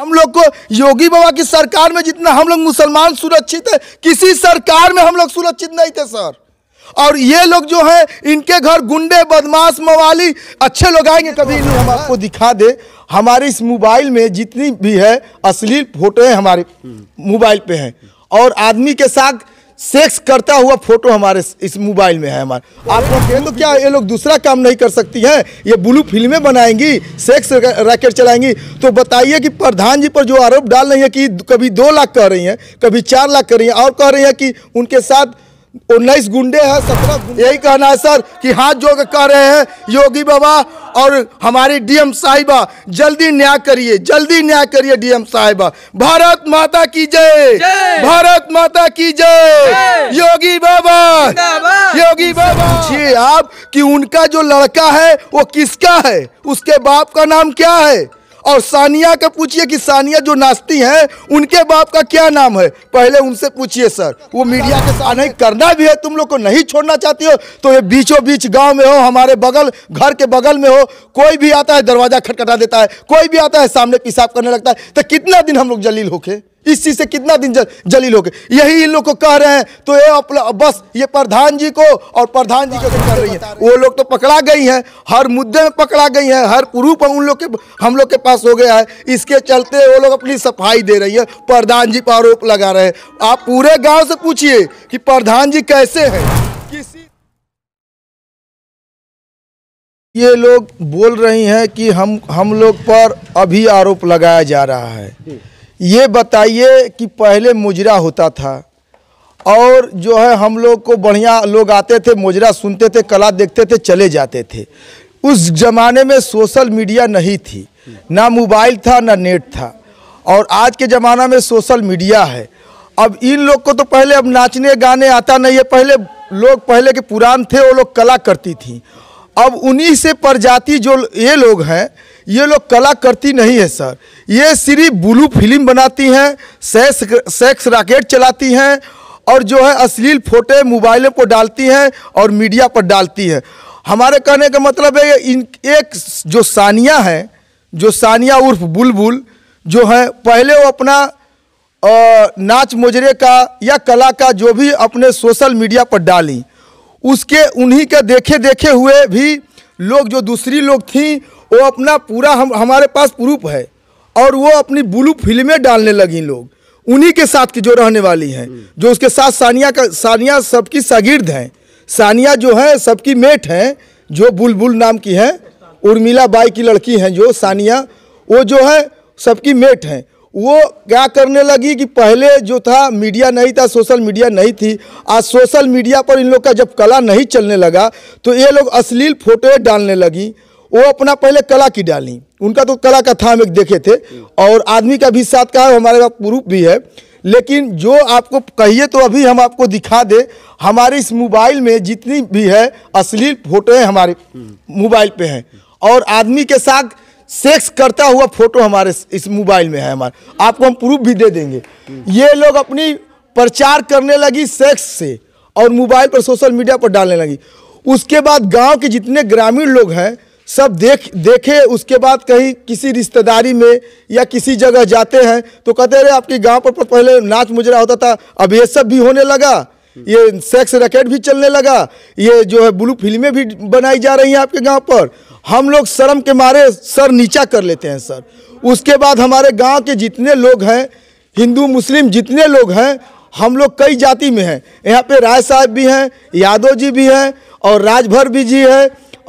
हम लोग को योगी बाबा की सरकार में जितना हम लोग मुसलमान सुरक्षित है किसी सरकार में हम लोग सुरक्षित नहीं थे सर और ये लोग जो है इनके घर गुंडे बदमाश मवाली अच्छे लोग आएंगे कभी नहीं हम आपको दिखा दे हमारे इस मोबाइल में जितनी भी है असली फोटो हमारे मोबाइल पे हैं और आदमी के साथ सेक्स करता हुआ फोटो हमारे इस मोबाइल में है हमारे आप लोग तो क्या ये लोग दूसरा काम नहीं कर सकती हैं ये ब्लू फिल्में बनाएंगी सेक्स रैकेट चलाएंगी तो बताइए कि प्रधान जी पर जो आरोप डाल रही है कि कभी दो लाख कह रही हैं कभी चार लाख कह रही हैं और कह रही हैं कि उनके साथ उन्नीस गुंडे हैं सत्रह यही कहना है सर कि हाथ जो कह रहे हैं योगी बाबा और हमारी डीएम साहिबा जल्दी न्याय करिए जल्दी न्याय करिए डीएम साहिबा भारत माता की जय भारत माता की जय योगी बाबा योगी बाबा जी आप कि उनका जो लड़का है वो किसका है उसके बाप का नाम क्या है और सानिया का पूछिए कि सानिया जो नाचती हैं उनके बाप का क्या नाम है पहले उनसे पूछिए सर वो मीडिया के साथ नहीं करना भी है तुम लोग को नहीं छोड़ना चाहती हो तो ये बीचों बीच गांव में हो हमारे बगल घर के बगल में हो कोई भी आता है दरवाजा खटखटा देता है कोई भी आता है सामने पेशाब करने लगता है तो कितना दिन हम लोग जलील होके इस चीज से कितना दिन जल, जलील हो गए यही इन लोग को कह रहे हैं तो ये बस ये प्रधान जी को और प्रधान जी को कर रही है वो लोग तो पकड़ा गई हैं हर मुद्दे में पकड़ा गई हैं हर प्रूफ उन लोग के हम लोग के पास हो गया है इसके चलते वो लोग अपनी सफाई दे रही है प्रधान जी पर आरोप लगा रहे हैं आप पूरे गाँव से पूछिए कि प्रधान जी कैसे है किसी ये लोग बोल रही हैं कि हम हम लोग पर अभी आरोप लगाया जा रहा है ये बताइए कि पहले मुजरा होता था और जो है हम लोग को बढ़िया लोग आते थे मुजरा सुनते थे कला देखते थे चले जाते थे उस ज़माने में सोशल मीडिया नहीं थी ना मोबाइल था ना नेट था और आज के ज़माना में सोशल मीडिया है अब इन लोग को तो पहले अब नाचने गाने आता नहीं है पहले लोग पहले के पुरान थे वो लोग कला करती थी अब उन्हीं से प्रजाति जो ये लोग हैं ये लोग कला करती नहीं है सर ये सिर्फ ब्लू फिल्म बनाती हैं सेक्स सेक्स राकेट चलाती हैं और जो है अश्लील फोटे मोबाइलों पर डालती हैं और मीडिया पर डालती हैं हमारे कहने का मतलब है इन एक जो सानिया है जो सानिया उर्फ बुलबुल जो है पहले वो अपना आ, नाच मुजरे का या कला का जो भी अपने सोशल मीडिया पर डाली उसके उन्हीं के देखे देखे हुए भी लोग जो दूसरी लोग थी वो अपना पूरा हम हमारे पास प्रूफ है और वो अपनी ब्लू फिल्में डालने लगी लोग उन्हीं के साथ की जो रहने वाली हैं जो उसके साथ सानिया का सानिया सबकी शागिर्द हैं सानिया जो है सबकी मेट हैं जो बुलबुल नाम की हैं उर्मिला बाई की लड़की हैं जो सानिया वो जो है सबकी मेट हैं वो क्या करने लगी कि पहले जो था मीडिया नहीं था सोशल मीडिया नहीं थी आज सोशल मीडिया पर इन लोग का जब कला नहीं चलने लगा तो ये लोग अश्लील फोटोएँ डालने लगी वो अपना पहले कला की डाली उनका तो कला का था हम एक देखे थे और आदमी का भी साथ का है हमारे पास प्रूफ भी है लेकिन जो आपको कहिए तो अभी हम आपको दिखा दे हमारे इस मोबाइल में जितनी भी है अश्लील फोटोएँ हमारे मोबाइल हम्म। पर हैं और आदमी के साथ सेक्स करता हुआ फोटो हमारे इस मोबाइल में है हमारे आपको हम प्रूफ भी दे देंगे ये लोग अपनी प्रचार करने लगी सेक्स से और मोबाइल पर सोशल मीडिया पर डालने लगी उसके बाद गांव के जितने ग्रामीण लोग हैं सब देख देखे उसके बाद कहीं किसी रिश्तेदारी में या किसी जगह जाते हैं तो कहते रहे आपके गांव पर, पर पहले नाच मुजरा होता था अब ये सब भी होने लगा ये सेक्स रैकेट भी चलने लगा ये जो है ब्लू फिल्में भी बनाई जा रही हैं आपके गांव पर हम लोग शर्म के मारे सर नीचा कर लेते हैं सर उसके बाद हमारे गांव के जितने लोग हैं हिंदू मुस्लिम जितने लोग हैं हम लोग कई जाति में हैं यहाँ पे राय साहब भी हैं यादव जी भी हैं और राजभर भी जी है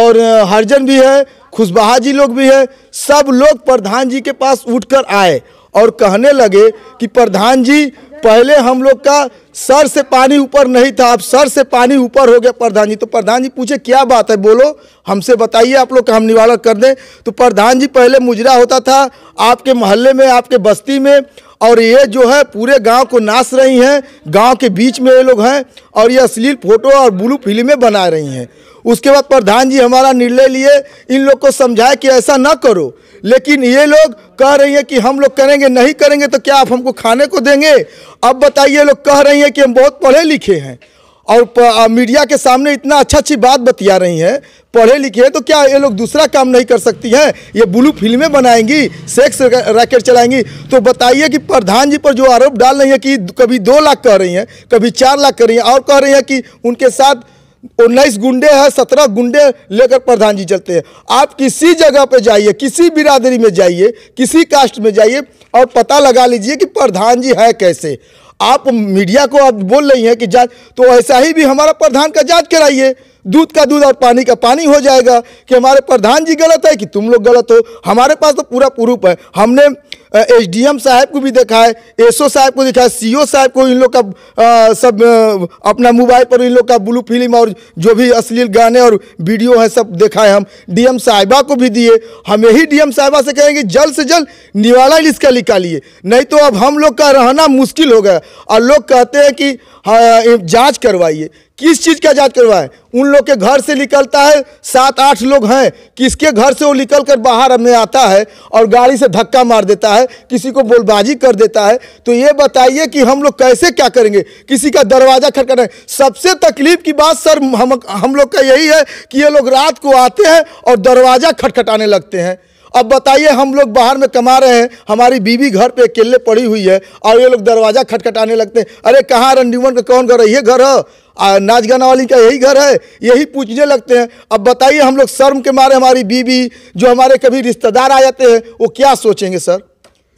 और हरजन भी है खुशबहा जी लोग भी हैं सब लोग प्रधान जी के पास उठकर आए और कहने लगे कि प्रधान जी पहले हम लोग का सर से पानी ऊपर नहीं था अब सर से पानी ऊपर हो गया प्रधान जी तो प्रधान जी पूछे क्या बात है बोलो हमसे बताइए आप लोग का हम निवारण कर दें तो प्रधान जी पहले मुजरा होता था आपके मोहल्ले में आपके बस्ती में और ये जो है पूरे गांव को नाश रही हैं गांव के बीच में ये लोग हैं और ये अश्लील फोटो और ब्लू फिल्में बना रही हैं उसके बाद प्रधान जी हमारा निर्णय लिए इन लोग को समझाए कि ऐसा ना करो लेकिन ये लोग कह रही हैं कि हम लोग करेंगे नहीं करेंगे तो क्या आप हमको खाने को देंगे अब बताइए लोग कह रही हैं कि हम बहुत पढ़े लिखे हैं और मीडिया के सामने इतना अच्छा अच्छी बात बतिया रही हैं पढ़े लिखे हैं तो क्या ये लोग दूसरा काम नहीं कर सकती हैं ये ब्लू फिल्में बनाएंगी सेक्स रैकेट चलाएंगी तो बताइए कि प्रधान जी पर जो आरोप डाल रही हैं कि कभी दो लाख कह रही हैं कभी चार लाख कह रही हैं और कह रही हैं कि उनके साथ उन्नीस गुंडे हैं सत्रह गुंडे लेकर प्रधान जी चलते हैं आप किसी जगह पर जाइए किसी बिरादरी में जाइए किसी कास्ट में जाइए और पता लगा लीजिए कि प्रधान जी है कैसे आप मीडिया को आप बोल रही हैं कि जांच तो ऐसा ही भी हमारा प्रधान का जांच कराइए दूध का दूध और पानी का पानी हो जाएगा कि हमारे प्रधान जी गलत है कि तुम लोग गलत हो हमारे पास तो पूरा प्रूफ है हमने एसडीएम साहब को भी देखा है एसओ साहब को देखा है सीओ साहब को इन लोग का आ, सब आ, अपना मोबाइल पर इन लोग का ब्लू फिल्म और जो भी अश्लील गाने और वीडियो है सब देखा है हम डीएम साहिबा को भी दिए हम यही डीएम साहिबा से कहेंगे जल्द से जल्द निवाला इसका निकालिए नहीं तो अब हम लोग का रहना मुश्किल हो गया और लोग कहते हैं कि हाँ, जाँच करवाइए किस चीज़ का जांच करवाएं उन लोग के घर से निकलता है सात आठ लोग हैं किसके घर से वो निकल कर बाहर हमें आता है और गाड़ी से धक्का मार देता है किसी को बोलबाजी कर देता है तो ये बताइए कि हम लोग कैसे क्या करेंगे किसी का दरवाज़ा खटखट सबसे तकलीफ की बात सर हम हम लोग का यही है कि ये लोग रात को आते हैं और दरवाज़ा खटखटाने लगते हैं अब बताइए हम लोग बाहर में कमा रहे हैं हमारी बीवी घर पे अकेले पड़ी हुई है और ये लोग दरवाज़ा खटखटाने लगते हैं अरे कहाँ रंडीवन का कौन घर है ये घर है नाच गाना वाली का यही घर है यही पूछने लगते हैं अब बताइए हम लोग शर्म के मारे हमारी बीवी जो हमारे कभी रिश्तेदार आ जाते हैं वो क्या सोचेंगे सर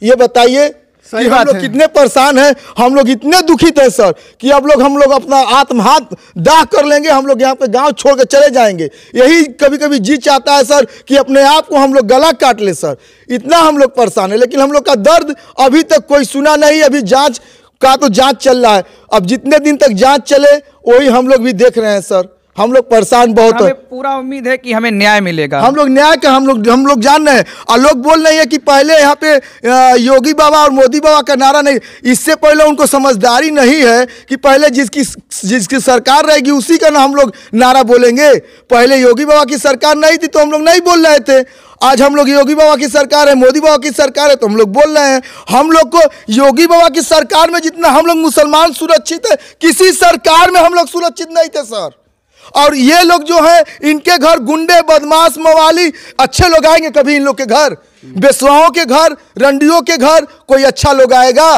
ये बताइए कि हम लोग कितने परेशान हैं हम लोग इतने दुखित हैं सर कि अब लोग हम लोग अपना आत्महात दाह कर लेंगे हम लोग यहाँ पे गांव छोड़ कर चले जाएंगे यही कभी कभी जी चाहता है सर कि अपने आप को हम लोग गला काट ले सर इतना हम लोग परेशान है लेकिन हम लोग का दर्द अभी तक कोई सुना नहीं अभी जांच का तो जांच चल रहा है अब जितने दिन तक जांच चले वही हम लोग भी देख रहे हैं सर हम लोग परेशान बहुत हमें पूरा उम्मीद है कि हमें न्याय मिलेगा हम लोग न्याय का हम लोग हम लोग जान रहे हैं और लोग बोल रहे हैं कि पहले यहाँ पे योगी बाबा और मोदी बाबा का नारा नहीं इससे पहले उनको समझदारी नहीं है कि पहले जिसकी जिसकी सरकार रहेगी उसी का ना हम लोग नारा बोलेंगे पहले योगी बाबा की सरकार नहीं थी तो हम लोग नहीं बोल रहे थे आज हम लोग योगी बाबा की सरकार है मोदी बाबा की सरकार है तो हम लोग बोल रहे हैं हम लोग को योगी बाबा की सरकार में जितना हम लोग मुसलमान सुरक्षित है किसी सरकार में हम लोग सुरक्षित नहीं थे सर और ये लोग जो है इनके घर गुंडे बदमाश मवाली अच्छे लोग आएंगे कभी इन लोग के घर बेसवाओं के घर रंडियों के घर कोई अच्छा लोग आएगा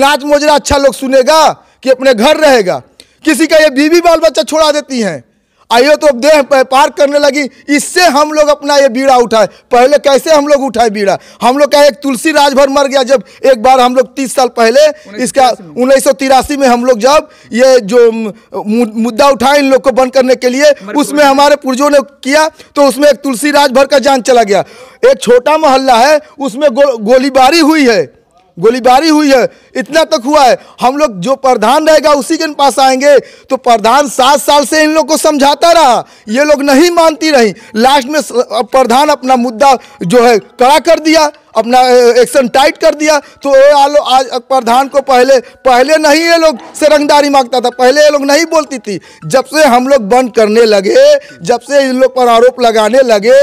नाच मोजरा अच्छा लोग सुनेगा कि अपने घर रहेगा किसी का ये बीवी बाल बच्चा छोड़ा देती हैं आइयो तो देह व्यापार करने लगी इससे हम लोग अपना ये बीड़ा उठाए पहले कैसे हम लोग उठाए बीड़ा हम लोग का एक तुलसी राजभर मर गया जब एक बार हम लोग तीस साल पहले इसका उन्नीस में हम लोग जब ये जो मुद्दा उठाए इन लोग को बंद करने के लिए उसमें हमारे पुरजों ने किया तो उसमें एक तुलसी राजभर का जान चला गया एक छोटा मोहल्ला है उसमें गो, गोलीबारी हुई है गोलीबारी हुई है इतना तक हुआ है हम लोग जो प्रधान रहेगा उसी के पास आएंगे तो प्रधान सात साल से इन लोग को समझाता रहा ये लोग नहीं मानती रही लास्ट में प्रधान अपना मुद्दा जो है कड़ा कर दिया अपना एक्शन टाइट कर दिया तो ये आलो आज प्रधान को पहले पहले नहीं ये लोग से रंगदारी मांगता था पहले ये लोग नहीं बोलती थी जब से हम लोग बंद करने लगे जब से इन लोग पर आरोप लगाने लगे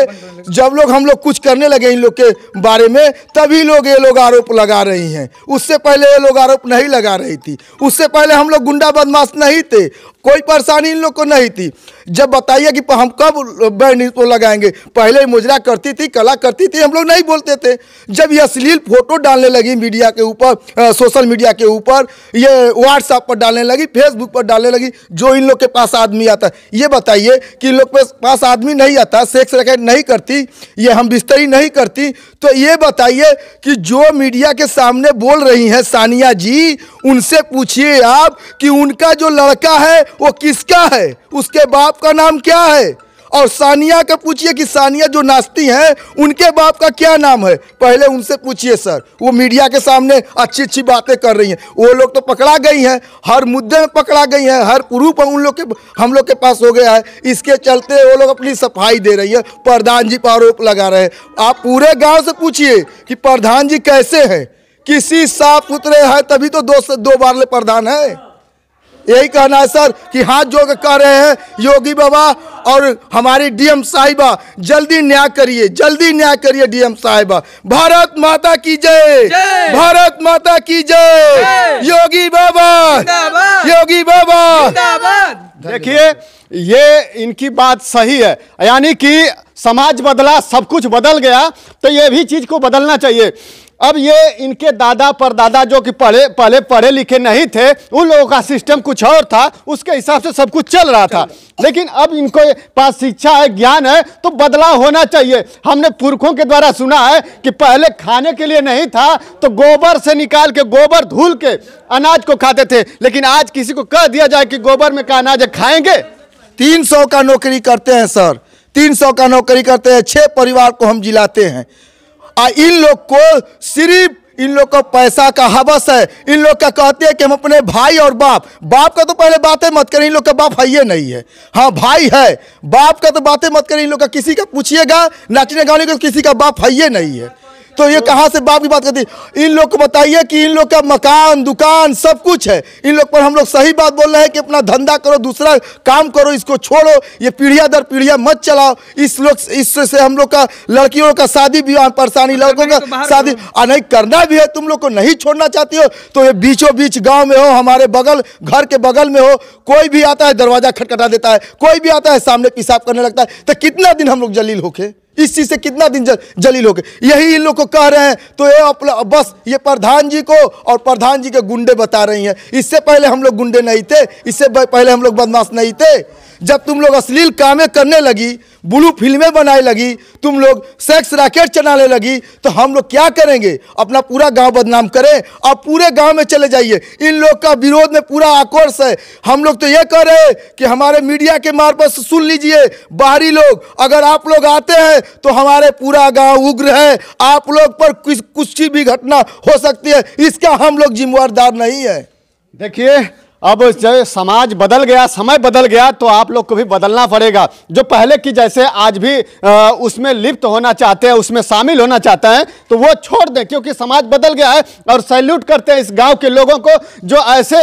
जब लोग हम लोग कुछ करने लगे इन लोग के बारे में तभी लोग ये लोग आरोप लगा रही हैं उससे पहले ये लोग आरोप नहीं लगा रही थी उससे पहले हम लोग गुंडा बदमाश नहीं थे कोई परेशानी इन लोग को नहीं थी जब बताइए कि हम कब बैन लगाएंगे पहले मुजरा करती थी कला करती थी हम लोग नहीं बोलते थे जब ये अश्लील फोटो डालने लगी मीडिया के ऊपर सोशल मीडिया के ऊपर ये व्हाट्सएप पर डालने लगी फेसबुक पर डालने लगी जो इन लोग के पास आदमी आता ये बताइए कि इन लोग के पास आदमी नहीं आता सेक्स रैकेट नहीं करती ये हम बिस्तरी नहीं करती तो ये बताइए कि जो मीडिया के सामने बोल रही हैं सानिया जी उनसे पूछिए आप कि उनका जो लड़का है वो किसका है उसके बाप का नाम क्या है और सानिया का पूछिए कि सानिया जो नाचती हैं उनके बाप का क्या नाम है पहले उनसे पूछिए सर वो मीडिया के सामने अच्छी अच्छी बातें कर रही हैं वो लोग तो पकड़ा गई हैं हर मुद्दे में पकड़ा गई हैं हर प्रूफ उन लोग के हम लोग के पास हो गया है इसके चलते वो लोग अपनी सफाई दे रही है प्रधान जी पर आरोप लगा रहे हैं आप पूरे गाँव से पूछिए कि प्रधान जी कैसे हैं किसी साफ सुथरे हैं तभी तो दो दो बार ले प्रधान है यही कहना है सर कि हाथ जोड़ कह रहे हैं योगी बाबा और हमारी डीएम साहिबा जल्दी न्याय करिए जल्दी न्याय करिए डीएम साहिबा भारत माता की जय भारत माता की जय योगी बाबा योगी बाबा देखिए ये इनकी बात सही है यानी कि समाज बदला सब कुछ बदल गया तो ये भी चीज़ को बदलना चाहिए अब ये इनके दादा परदादा जो कि पढ़े पहले पढ़े लिखे नहीं थे उन लोगों का सिस्टम कुछ और था उसके हिसाब से सब कुछ चल रहा था लेकिन अब इनको पास शिक्षा है ज्ञान है तो बदलाव होना चाहिए हमने पुरखों के द्वारा सुना है कि पहले खाने के लिए नहीं था तो गोबर से निकाल के गोबर धुल के अनाज को खाते थे लेकिन आज किसी को कह दिया जाए कि गोबर में का अनाज खाएंगे तीन सौ का नौकरी करते हैं सर तीन सौ का नौकरी करते हैं छः परिवार को हम जिलाते हैं आ इन लोग को सिर्फ इन लोग का पैसा का हवस है इन लोग का कहते हैं कि हम अपने भाई और बाप बाप का तो पहले बातें मत करें इन लोग का बाप है ये नहीं है हाँ भाई है बाप का तो बातें मत करें इन लोग का किसी का पूछिएगा नाचने गाने का किसी का बाप है ये नहीं है तो ये कहाँ से बाप की बात करती इन लोग को बताइए कि इन लोग का मकान दुकान सब कुछ है इन लोग पर हम लोग सही बात बोल रहे हैं कि अपना धंधा करो दूसरा काम करो इसको छोड़ो ये पीढ़िया दर पीढ़िया मत चलाओ इस लोग इससे हम लोग का लड़कियों का शादी विवाह परेशानी तो लड़कों का शादी और नहीं करना भी है तुम लोग को नहीं छोड़ना चाहती हो तो ये बीचों बीच गाँव में हो हमारे बगल घर के बगल में हो कोई भी आता है दरवाजा खटखटा देता है कोई भी आता है सामने पेशाब करने लगता है तो कितना दिन हम लोग जलील होके इस चीज़ से कितना दिन जल, जलील हो गए यही इन लोग को कह रहे हैं तो ये बस ये प्रधान जी को और प्रधान जी के गुंडे बता रही हैं इससे पहले हम लोग गुंडे नहीं थे इससे पहले हम लोग बदमाश नहीं थे जब तुम लोग अश्लील कामें करने लगी ब्लू फिल्में बनाने लगी तुम लोग सेक्स रैकेट चलाने लगी तो हम लोग क्या करेंगे अपना पूरा गांव बदनाम करें आप पूरे गांव में चले जाइए इन लोग का विरोध में पूरा आक्रोश है हम लोग तो ये कह रहे हैं कि हमारे मीडिया के मार्फत सुन लीजिए बाहरी लोग अगर आप लोग आते हैं तो हमारे पूरा गांव उग्र है आप लोग पर कुछ कुछ भी घटना हो सकती है इसका हम लोग जिम्मेदार नहीं है देखिए अब जो समाज बदल गया समय बदल गया तो आप लोग को भी बदलना पड़ेगा जो पहले की जैसे आज भी आ, उसमें लिप्त होना चाहते हैं उसमें शामिल होना चाहते हैं तो वो छोड़ दें क्योंकि समाज बदल गया है और सैल्यूट करते हैं इस गांव के लोगों को जो ऐसे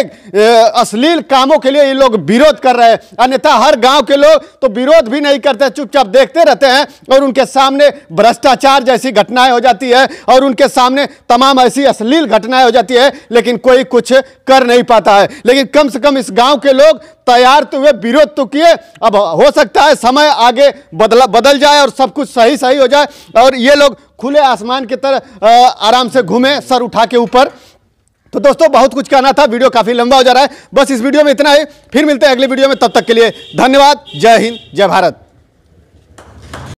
अश्लील कामों के लिए ये लोग विरोध कर रहे हैं अन्यथा हर गाँव के लोग तो विरोध भी नहीं करते चुपचाप देखते रहते हैं और उनके सामने भ्रष्टाचार जैसी घटनाएँ हो जाती है और उनके सामने तमाम ऐसी अश्लील घटनाएँ हो जाती है लेकिन कोई कुछ कर नहीं पाता है लेकिन लेकिन कम से कम इस गांव के लोग तैयार तो हुए विरोध तो किए अब हो सकता है समय आगे बदला बदल जाए और सब कुछ सही सही हो जाए और ये लोग खुले आसमान की तरह आराम से घूमे सर उठा के ऊपर तो दोस्तों बहुत कुछ कहना था वीडियो काफ़ी लंबा हो जा रहा है बस इस वीडियो में इतना ही फिर मिलते हैं अगले वीडियो में तब तक के लिए धन्यवाद जय हिंद जय भारत